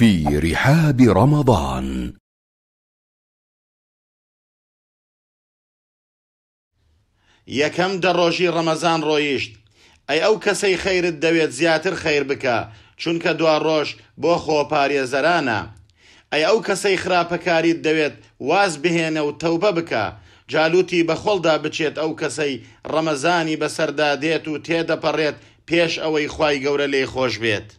في رحاب رمضان یەکەم دەڕۆژی ڕەمەزان ڕۆیشت ئەی ئەو کەسەی خەیرت دەوێت زیاتر خەیر بکە چونکە دوا ڕۆژ بۆ خۆپارێزەرانە ئەی ئەو کەسەی خراپەکاریت دەوێت واز بهێنە و تەوبە بکە جالوتی بەخۆڵدا بچێت ئەو کەسەی ڕەمەزانی بەسەردا دێت و تێدەپەڕێت پێش ئەوەی خی گەورە لێ خۆش بێت.